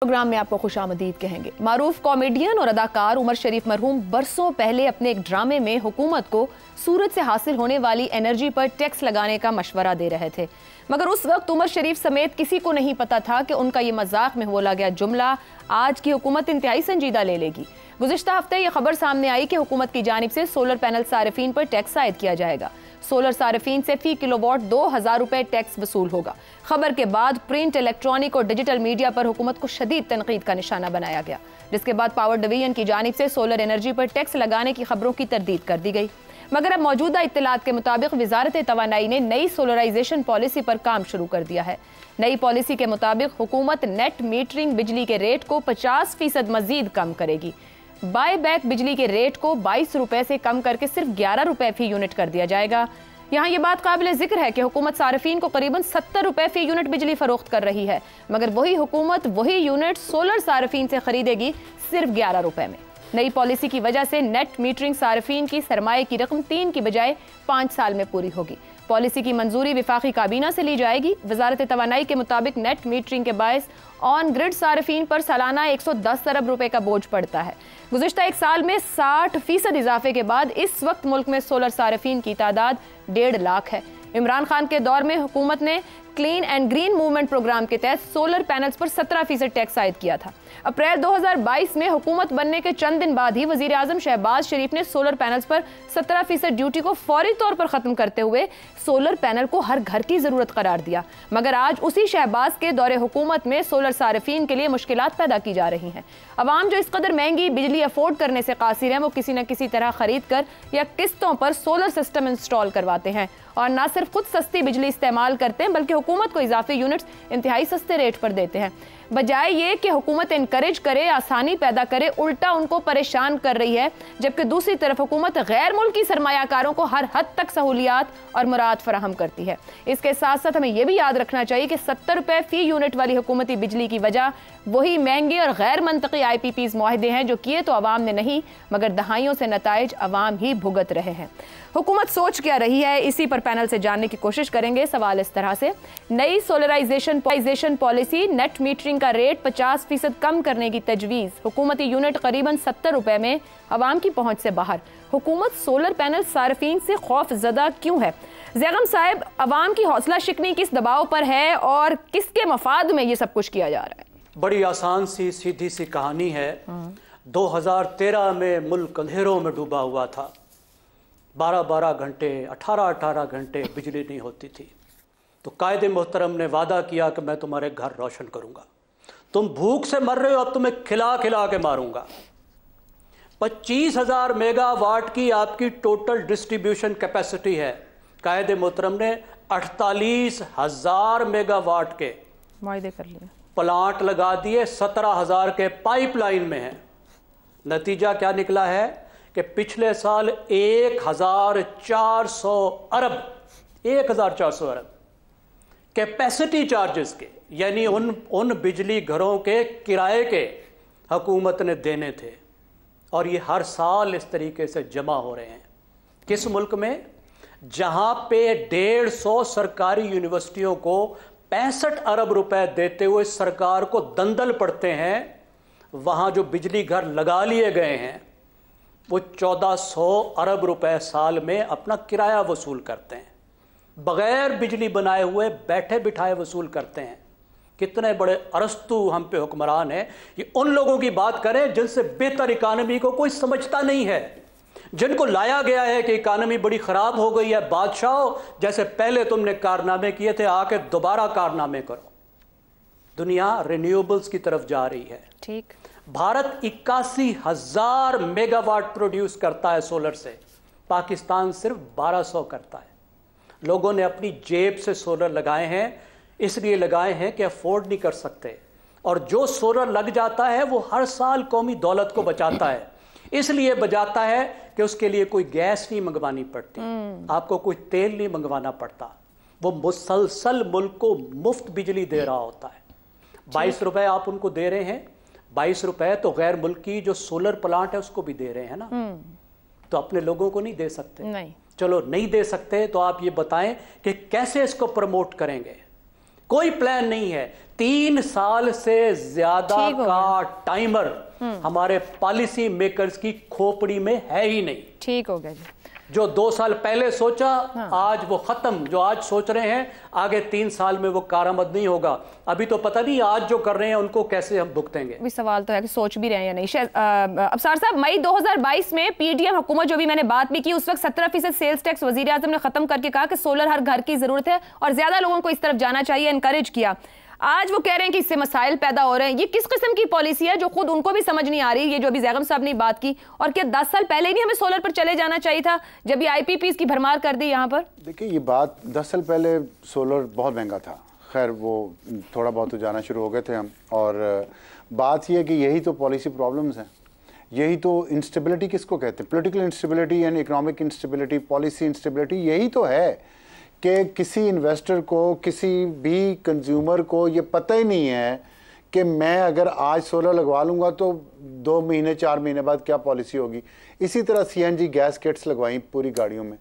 Programme में आपको खुश आमदीद कहेंगे मारूफ कॉमेडियन और अदाकार उमर शरीफ मरहूम बरसों पहले अपने एक ड्रामे में हुकूमत को सूरत से हासिल होने वाली एनर्जी पर टैक्स लगाने का मशवरा दे रहे थे मगर उस वक्त उमर शरीफ समेत किसी को नहीं पता था कि उनका ये मजाक में बोला गया जुमला आज की हुकूमत इंतहाई संजीदा ले लेगी गुजशत हफ्ते ये खबर सामने आई कि हुकूमत की जानब से सोलर पैनल सार्फिन पर टैक्स आयद किया जाएगा सोलर सार्फिन से फी किलो दो हज़ार रुपए टैक्स वसूल होगा खबर के बाद प्रिंट इलेक्ट्रॉनिक और डिजिटल मीडिया पर हुकूमत को शदीद तनकीद का निशाना बनाया गया जिसके बाद पावर डिवीजन की जानब से सोलर एनर्जी पर टैक्स लगाने की खबरों की तरदीद कर दी गई मगर अब मौजूदा इतलात के मुताबिक वजारत तोानाई ने नई सोलराइजेशन पॉलिसी पर काम शुरू कर दिया है नई पॉलिसी के मुताबिक हुकूमत नेट मीटरिंग बिजली के रेट को पचास फीसद मजीद कम करेगी बाय बैक बिजली के रेट को बाईस रुपए से कम करके सिर्फ ग्यारह रुपए फी यूनिट कर दिया जाएगा यहाँ ये बात काबिल जिक्र है कि हुकूमत सार्फिन को करीबन सत्तर रुपए फी यूनिट बिजली फरोख्त कर रही है मगर वही हुकूमत वही यूनिट सोलर सार्फिन से खरीदेगी सिर्फ ग्यारह रुपए में नई पॉलिसी की वजह से नेट मीटरिंग सार्फिन की सरमाए की रकम तीन की बजाय पांच साल में पूरी होगी पॉलिसी की मंजूरी विफाखी काबीना से ली जाएगी वजारत तोानाई के मुताबिक नेट मीटरिंग के बायस ऑन ग्रिड सार्फिन पर सालाना एक सौ दस अरब रुपये का बोझ पड़ता है गुजशत एक साल में साठ फीसद इजाफे के बाद इस वक्त मुल्क में सोलर सार्फिन की तादाद डेढ़ लाख है इमरान खान के दौर में हुकूमत ने clean and green movement program के तहत सोलर पैनल्स पर 17 फीसद टैक्स आयद किया था अप्रैल 2022 में हुकूमत बनने के चंद दिन बाद ही वजीर अजम शहबाज शरीफ ने सोलर पैनल्स पर 17 फीसद ड्यूटी को फौरी तौर पर ख़त्म करते हुए सोलर पैनल को हर घर की ज़रूरत करार दिया मगर आज उसी शहबाज के दौरे हुकूमत में सोलर सार्फिन के लिए मुश्किल पैदा की जा रही हैं आवाम जो इस कदर महंगी बिजली अफोर्ड करने से कासिर हैं वो किसी न किसी तरह ख़रीद कर या किस्तों पर सोलर सिस्टम इंस्टॉल करवाते हैं और ना सिर्फ खुद सस्ती बिजली इस्तेमाल करते हैं बल्कि हुकूमत को इजाफी यूनिट्स इंतहाई सस्ते रेट पर देते हैं बजाय ये कि हुकूमत इनक्रेज करे आसानी पैदा करे उल्टा उनको परेशान कर रही है जबकि दूसरी तरफ हुकूमत गैर मुल्की सरमाकारों को हर हद तक सहूलियात और मुराद फराहम करती है इसके साथ साथ हमें यह भी याद रखना चाहिए कि सत्तर रुपये फ़ी यूनिट वाली हुकूमती बिजली की वजह वही महंगे और गैर मनतकी आई पी पीज माहे हैं जो किए तो आवाम ने नहीं मगर दहाइयों से नतज आवाम ही भुगत रहे हैं हुकूमत सोच क्या रही है इसी पर पैनल से जानने की कोशिश करेंगे सवाल इस तरह से नई सोलराइजेशन पॉलिसी नेट मीटरिंग का रेट 50 फीसद कम करने की तजवीज़ हुकूमती यूनिट करीबन 70 रुपए में आवाम की पहुंच से बाहर हुकूमत सोलर पैनल सार्फिन से खौफ ज़दा क्यों है जैगम साहब आवाम की हौसला शिकनी किस दबाव पर है और किसके मफाद में ये सब कुछ किया जा रहा है बड़ी आसान सी सीधी सी कहानी है तेरह में मुल्क अंधेरों में डूबा हुआ था बारह बारह घंटे अठारह अठारह घंटे बिजली नहीं होती थी तो कायद मोहतरम ने वादा किया कि मैं तुम्हारे घर रोशन करूंगा तुम भूख से मर रहे हो अब तुम्हें खिला खिला के मारूंगा पच्चीस हजार मेगावाट की आपकी टोटल डिस्ट्रीब्यूशन कैपेसिटी है कायद मोहतरम ने अड़तालीस हजार मेगावाट के वायदे कर लिए प्लांट लगा दिए सत्रह हजार के पाइपलाइन में है नतीजा क्या निकला है कि पिछले साल एक हजार चार सौ अरब एक हजार चार सौ अरब कैपेसिटी चार्जेस के यानी उन उन बिजली घरों के किराए के हकूमत ने देने थे और ये हर साल इस तरीके से जमा हो रहे हैं किस मुल्क में जहाँ पे डेढ़ सौ सरकारी यूनिवर्सिटियों को पैंसठ अरब रुपए देते हुए सरकार को दंदल पड़ते हैं वहाँ जो बिजली घर लगा लिए गए हैं वो चौदह सौ अरब रुपए साल में अपना किराया वसूल करते हैं बगैर बिजली बनाए हुए बैठे बिठाए वसूल करते हैं कितने बड़े अरस्तु हम पे हुक्मरान हैं ये उन लोगों की बात करें जिनसे बेहतर इकानमी को कोई समझता नहीं है जिनको लाया गया है कि इकानमी बड़ी ख़राब हो गई है बादशाह जैसे पहले तुमने कारनामे किए थे आके दोबारा कारनामे करो दुनिया रिन्यूएबल्स की तरफ जा रही है ठीक भारत इक्यासी हजार मेगावाट प्रोड्यूस करता है सोलर से पाकिस्तान सिर्फ 1200 करता है लोगों ने अपनी जेब से सोलर लगाए हैं इसलिए लगाए हैं कि अफोर्ड नहीं कर सकते और जो सोलर लग जाता है वो हर साल कौमी दौलत को बचाता है इसलिए बचाता है कि उसके लिए कोई गैस नहीं मंगवानी पड़ती हम्म। आपको कोई तेल नहीं मंगवाना पड़ता वो मुसलसल मुल्क को मुफ्त बिजली दे रहा होता है बाईस रुपए आप उनको दे रहे हैं बाईस रुपए तो गैर मुल्की जो सोलर प्लांट है उसको भी दे रहे हैं ना हम्म। तो अपने लोगों को नहीं दे सकते नहीं चलो नहीं दे सकते तो आप ये बताएं कि कैसे इसको प्रमोट करेंगे कोई प्लान नहीं है तीन साल से ज्यादा का टाइमर हम्म। हमारे पॉलिसी मेकर्स की खोपड़ी में है ही नहीं ठीक हो गया जी जो दो साल पहले सोचा हाँ। आज वो खत्म जो आज सोच रहे हैं आगे तीन साल में वो कारामद नहीं होगा अभी तो पता नहीं आज जो कर रहे हैं उनको कैसे हम भुगतेंगे भी सवाल तो है कि सोच भी रहे हैं या नहीं शायद अबसार साहब मई 2022 में पीडीएम हुकूमत जो भी मैंने बात भी की उस वक्त सत्रह फीसद सेल्स टैक्स वजी ने खत्म करके कहा कि सोलर हर घर की जरूरत है और ज्यादा लोगों को इस तरफ जाना चाहिए इंकरेज किया आज वो कह रहे हैं कि इससे मसाइल पैदा हो रहे हैं ये किस किस्म की पॉलिसी है जो खुद उनको भी समझ नहीं आ रही ये जो अभी जैगम साहब ने बात की और क्या दस साल पहले नहीं हमें सोलर पर चले जाना चाहिए था जब ये आई पी की भरमार कर दी यहाँ पर देखिए ये बात दस साल पहले सोलर बहुत महंगा था खैर वो थोड़ा बहुत तो जाना शुरू हो गए थे हम और बात यह है कि यही तो पॉलिसी प्रॉब्लम्स हैं यही तो इंस्टेबिलिटी किसको कहते हैं political instability and economic instability policy instability यही तो है कि किसी इन्वेस्टर को किसी भी कंज्यूमर को ये पता ही नहीं है कि मैं अगर आज सोलर लगवा लूँगा तो दो महीने चार महीने बाद क्या पॉलिसी होगी इसी तरह सीएनजी गैस किट्स लगवाई पूरी गाड़ियों में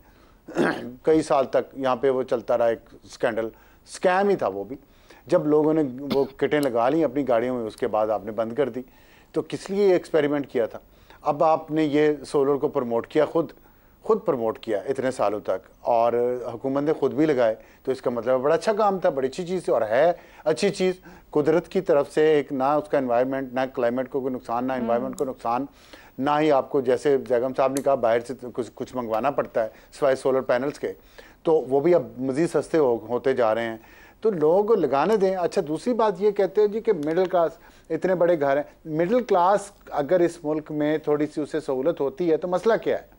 कई साल तक यहाँ पे वो चलता रहा एक स्कैंडल स्कैम ही था वो भी जब लोगों ने वो किटें लगा ली अपनी गाड़ियों में उसके बाद आपने बंद कर दी तो किस लिए एक्सपेरिमेंट किया था अब आपने ये सोलर को प्रमोट किया खुद खुद प्रमोट किया इतने सालों तक और हुकूमत ने खुद भी लगाए तो इसका मतलब बड़ा अच्छा काम था बड़ी अच्छी चीज़ और है अच्छी चीज़ कुदरत की तरफ से एक ना उसका इन्वायरमेंट ना क्लाइमेट को कोई नुकसान ना इन्वायरमेंट हम्म। को नुकसान ना ही आपको जैसे जैगम साहब ने कहा बाहर से तो कुछ कुछ मंगवाना पड़ता है सिवाय सोलर पैनल्स के तो वो भी अब मज़ीद सस्ते हो, होते जा रहे हैं तो लोगों को लगाने दें अच्छा दूसरी बात ये कहते हैं जी कि मिडिल क्लास इतने बड़े घर हैं मिडिल क्लास अगर इस मुल्क में थोड़ी सी उसे सहूलत होती है तो मसला क्या है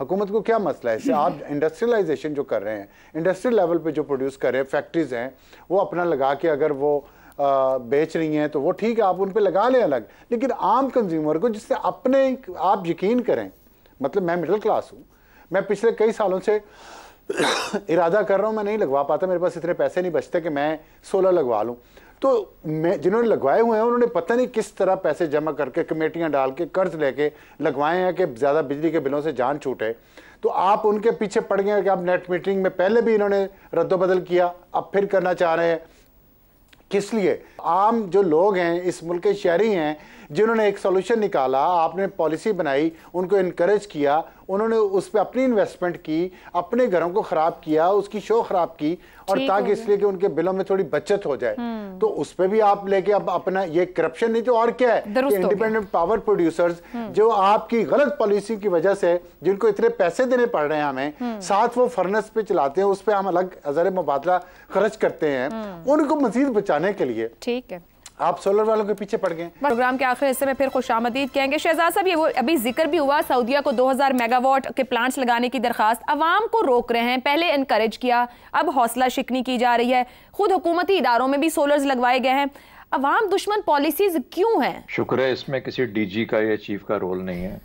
हुकूमत को क्या मसला है इससे आप इंडस्ट्रियलाइजेशन जो कर रहे हैं इंडस्ट्रियल लेवल पे जो प्रोड्यूस कर रहे हैं फैक्ट्रीज हैं वो अपना लगा के अगर वो आ, बेच रही हैं तो वो ठीक है आप उन पर लगा लें अलग लेकिन आम कंज्यूमर को जिससे अपने आप यकीन करें मतलब मैं मिडिल क्लास हूँ मैं पिछले कई सालों से इरादा कर रहा हूँ मैं नहीं लगवा पाता मेरे पास इतने पैसे नहीं बचते कि मैं सोलर लगवा लूँ तो मैं जिन्होंने लगवाए हुए हैं उन्होंने पता नहीं किस तरह पैसे जमा करके कमेटियां डाल के कर्ज लेके लगवाए हैं कि ज़्यादा बिजली के बिलों से जान छूटे तो आप उनके पीछे पड़ गए कि आप नेट मीटिंग में पहले भी इन्होंने रद्दोबदल किया अब फिर करना चाह रहे हैं किस लिए आम जो लोग हैं इस मुल्क के शहरी हैं जिन्होंने एक सोल्यूशन निकाला आपने पॉलिसी बनाई उनको इनक्रेज किया उन्होंने उस पर अपनी इन्वेस्टमेंट की अपने घरों को खराब किया उसकी शो खराब की और ताकि इसलिए कि उनके बिलों में थोड़ी बचत हो जाए हम्म। तो उस पर भी आप लेके अब अपना ये करप्शन नहीं तो और क्या है इंडिपेंडेंट पावर प्रोड्यूसर्स जो आपकी गलत पॉलिसी की वजह से जिनको इतने पैसे देने पड़ रहे हैं हमें हम्म। साथ वो फर्नेस पे चलाते हैं उस पर हम अलग अजर मुबादला खर्च करते हैं हम्म। उनको मजीद बचाने के लिए ठीक है आप सोलर वालों के पीछे पड़ गए प्रोग्राम के आखिर हिस्से में फिर खुश आमदीद कहेंगे शहजाद साहब ये वो अभी जिक्र भी हुआ सऊदिया को 2000 मेगावाट के प्लांट्स लगाने की दरखास्त अवाम को रोक रहे हैं पहले इनक्रेज किया अब हौसला शिकनी की जा रही है खुद हुकूमती इदारों में भी सोलर लगवाए गए हैं अवाम दुश्मन पॉलिसीज क्यों हैं शुक्र है इसमें किसी जी का या चीफ का रोल नहीं है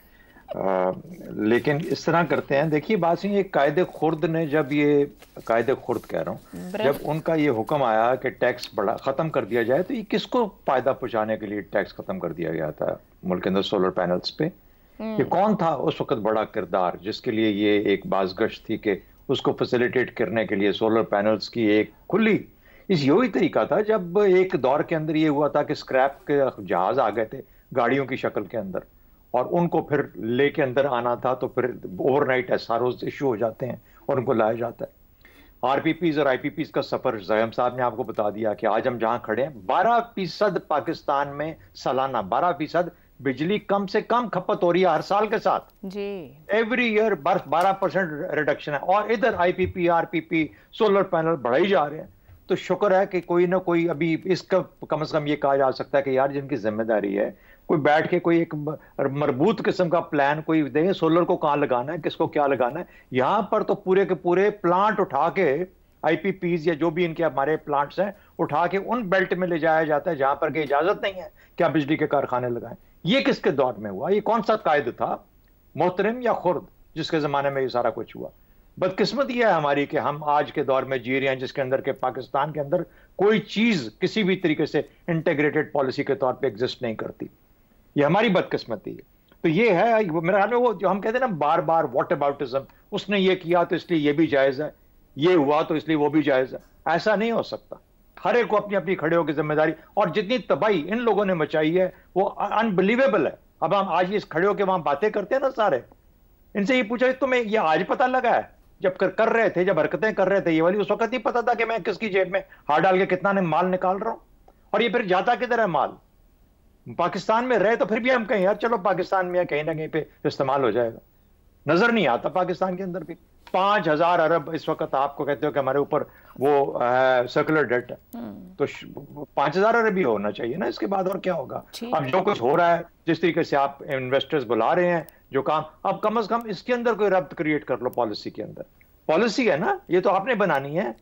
लेकिन इस तरह करते हैं देखिए बात सिंह ये कायदे खुर्द ने जब ये कायदे खुर्द कह रहा हूँ जब उनका ये हुक्म आया कि टैक्स बड़ा ख़त्म कर दिया जाए तो ये किसको फ़ायदा पहुँचाने के लिए टैक्स ख़त्म कर दिया गया था मुल्क के अंदर सोलर पैनल्स पे हम्म। ये कौन था उस वक्त बड़ा किरदार जिसके लिए ये एक बाजगश थी कि उसको फैसिलिटेट करने के लिए सोलर पैनल्स की एक खुली इस यही तरीका था जब एक दौर के अंदर ये हुआ था कि स्क्रैप के जहाज आ गए थे गाड़ियों की शक्ल के अंदर और उनको फिर लेके अंदर आना था तो फिर overnight S R Os issue हो जाते हैं और उनको लाया जाता है आर और आई पी का सफ़र जयम साहब ने आपको बता दिया कि आज हम जहां खड़े हैं बारह फीसद पाकिस्तान में सालाना बारह फीसद बिजली कम से कम खपत हो रही है हर साल के साथ जी एवरी ईयर बर्फ बारह परसेंट रिडक्शन है और इधर आईपीपी आरपीपी सोलर पैनल बढ़ाई जा रहे हैं तो शुक्र है कि कोई ना कोई अभी इसका कम से कम ये कहा जा सकता है कि यार जिनकी जिम्मेदारी है कोई बैठ के कोई एक मरबूत किस्म का प्लान कोई दे सोलर को कहाँ लगाना है किसको क्या लगाना है यहाँ पर तो पूरे के पूरे प्लांट उठा के आईपीपीज या जो भी इनके हमारे प्लांट्स हैं उठा के उन बेल्ट में ले जाया जाता है जहां पर कि इजाजत नहीं है क्या बिजली के कारखाने लगाएं ये किसके दौर में हुआ ये कौन सा कायद था मोहतरम या खुर्द जिसके ज़माने में ये सारा कुछ हुआ बदकिस्मत यह है हमारी कि हम आज के दौर में जी रहे हैं जिसके अंदर के पाकिस्तान के अंदर कोई चीज़ किसी भी तरीके से इंटेग्रेटेड पॉलिसी के तौर पे एग्जिस्ट नहीं करती ये हमारी बदकिस्मती है तो ये है मेरा ख्याल में वो जो हम कहते हैं ना बार बार वॉट अबाउटिज्म उसने ये किया तो इसलिए ये भी जायज़ है ये हुआ तो इसलिए वो भी जायज़ है ऐसा नहीं हो सकता हर एक को अपनी अपनी खड़े होकर जिम्मेदारी और जितनी तबाही इन लोगों ने मचाई है वो अनबिलीवेबल है अब हम आज इस खड़े होकर वहां बातें करते हैं ना सारे इनसे ये पूछा तुम्हें ये आज पता लगा है जब कर, कर रहे थे जब हरकतें कर रहे थे ये वाली उस वक्त ही पता था कि मैं किसकी जेब में हार डाल के कितना ने माल निकाल रहा हूं और ये फिर जाता किधर है माल पाकिस्तान में रहे तो फिर भी हम कहें यार चलो पाकिस्तान में कहीं ना कहीं पे इस्तेमाल हो जाएगा नजर नहीं आता पाकिस्तान के अंदर भी पांच हजार अरब इस वक्त आपको कहते हो कि हमारे ऊपर वो सर्कुलर डेट है हम्म। तो पांच हजार अरब ही होना चाहिए ना इसके बाद और क्या होगा अब जो कुछ हो रहा है जिस तरीके से आप इन्वेस्टर्स बुला रहे हैं जो काम अब कम अज कम इसके अंदर कोई रब्त क्रिएट कर लो पॉलिसी के अंदर पॉलिसी है ना ये तो आपने बनानी है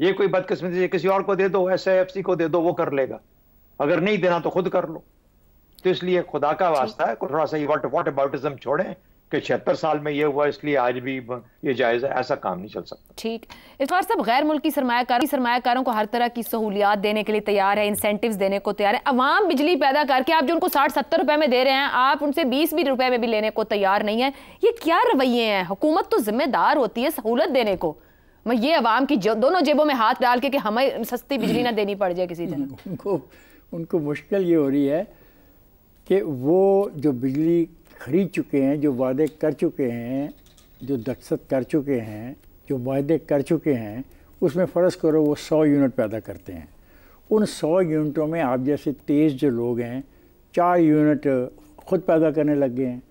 ये कोई बदकिस्मती किसी और को दे दो एस को दे दो वो कर लेगा अगर नहीं देना तो खुद कर लो तो इसलिए खुदा का अच्छा। वास्ता है थोड़ा सा वाट वाट अबाउटिज्म छोड़ें कि छिहत्तर साल में ये हुआ इसलिए आज भी ये जायज़ है ऐसा काम नहीं चल सकता ठीक इतवार साहब गैर मुल्की सरमाकार सरमाकारों को हर तरह की सहूलियात देने के लिए तैयार है इंसेंटिव देने को तैयार है अवाम बिजली पैदा करके आप जो उनको साठ सत्तर रुपए में दे रहे हैं आप उनसे बीस बीस रुपए में भी लेने को तैयार नहीं है ये क्या रवैये हैं हुकूमत तो जिम्मेदार होती है सहूलत देने को मैं ये अवाम की जो, दोनों जेबों में हाथ डाल के कि हमें सस्ती बिजली ना देनी पड़ जाए किसी जगह उनको उनको मुश्किल ये हो रही है कि वो जो बिजली खरीद चुके हैं जो वादे कर चुके हैं जो दक्षत कर चुके हैं जो वादे कर चुके हैं उसमें फ़र्ज़ करो वो सौ यूनिट पैदा करते हैं उन सौ यूनिटों में आप जैसे तेज़ जो लोग हैं चार यूनिट खुद पैदा करने लग गए हैं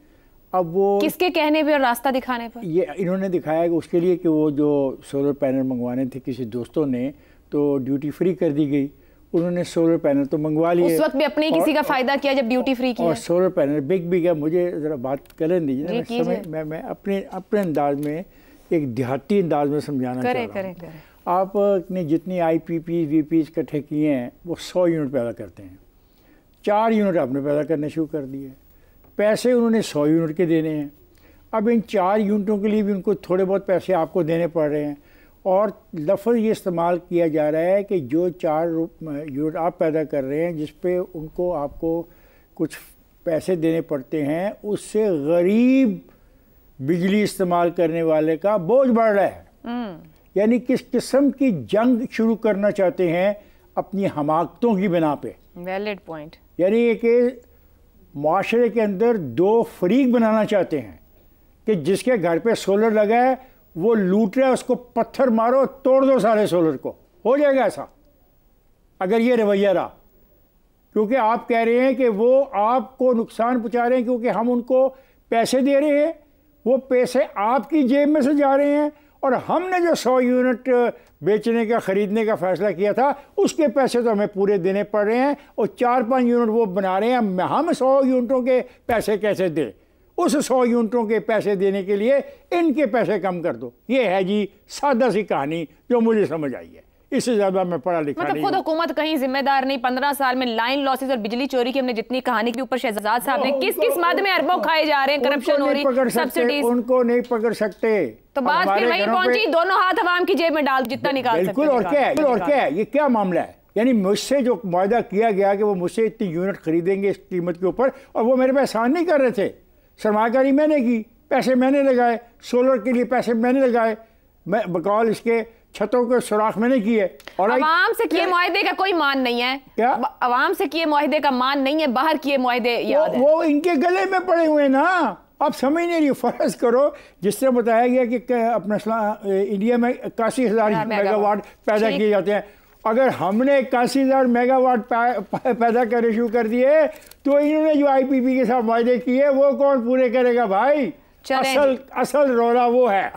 अब वो किसके कहने पे और रास्ता दिखाने पर ये इन्होंने दिखाया कि उसके लिए कि वो जो सोलर पैनल मंगवाने थे किसी दोस्तों ने तो ड्यूटी फ्री कर दी गई उन्होंने सोलर पैनल तो मंगवा लिए उस वक्त भी अपने किसी का फायदा किया जब ड्यूटी फ्री की और सोलर पैनल बिग बिग है मुझे ज़रा बात करें दीजिए मैं मैं अपने अपने अंदाज में एक देहाती अंदाज में समझाना करें, करें, करें, आपने जितनी I P P V P इकट्ठे किए हैं वो सौ यूनिट पैदा करते हैं चार यूनिट आपने पैदा करने शुरू कर दिए पैसे उन्होंने सौ यूनिट के देने हैं अब इन चार यूनिटों के लिए भी उनको थोड़े बहुत पैसे आपको देने पड़ रहे हैं और लफ्ज़ ये इस्तेमाल किया जा रहा है कि जो चार यूनिट आप पैदा कर रहे हैं जिस पे उनको आपको कुछ पैसे देने पड़ते हैं उससे गरीब बिजली इस्तेमाल करने वाले का बोझ बढ़ रहा है हम्म। यानी किस किस्म की जंग शुरू करना चाहते हैं अपनी हमाकतों की बिना पे वैलिड पॉइंट यानी ये कि माशरे के अंदर दो फरीक बनाना चाहते हैं कि जिसके घर पे सोलर लगा है वो लूट रहा है उसको पत्थर मारो तोड़ दो सारे सोलर को हो जाएगा ऐसा अगर ये रवैया रहा क्योंकि आप कह रहे हैं कि वो आपको नुकसान पहुंचा रहे हैं क्योंकि हम उनको पैसे दे रहे हैं वो पैसे आपकी जेब में से जा रहे हैं और हमने जो सौ यूनिट बेचने का ख़रीदने का फ़ैसला किया था उसके पैसे तो हमें पूरे देने पड़ रहे हैं और चार पाँच यूनिट वो बना रहे हैं हम सौ यूनिटों के पैसे कैसे दें उस सौ यूनिटों के पैसे देने के लिए इनके पैसे कम कर दो ये है जी सादा सी कहानी जो मुझे समझ आई है इससे ज्यादा मैं पढ़ा लिखा मतलब खुद हुकूमत कहीं जिम्मेदार नहीं पंद्रह साल में लाइन लॉसेज और बिजली चोरी की हमने जितनी कहानी के ऊपर शहजाद साहब ने किस किस मद में अरबों खाए जा रहे हैं करप्शन हो रही है उनको नहीं पकड़ सकते तो बात फिर वही पहुंची दोनों हाथ आवाम की जेब में डाल जितना निकाल बिल्कुल और क्या है और क्या है ये क्या मामला है यानी मुझसे जो माहा किया गया कि वो मुझसे इतनी यूनिट खरीदेंगे इस कीमत के ऊपर और वो मेरे पे एहसान नहीं कर रहे थे सरमाकारी मैंने की पैसे मैंने लगाए सोलर के लिए पैसे मैंने लगाए मैं बकौल इसके छतों के सुराख मैंने किए और आवाम से किए माहदे का कोई मान नहीं है क्या आवाम से किए माहदे का मान नहीं है बाहर किए माहदे वो, वो इनके गले में पड़े हुए ना आप समझ नहीं रही फर्ज करो जिससे बताया गया कि अपना इंडिया में इक्यासी हज़ार हाँ, मेगावाट पैदा किए जाते हैं अगर हमने इक्यासी हज़ार मेगावाट पैदा कर शुरू कर दिए तो इन्होंने जो आईपीपी के साथ वायदे किए वो कौन पूरे करेगा भाई असल असल रोला वो है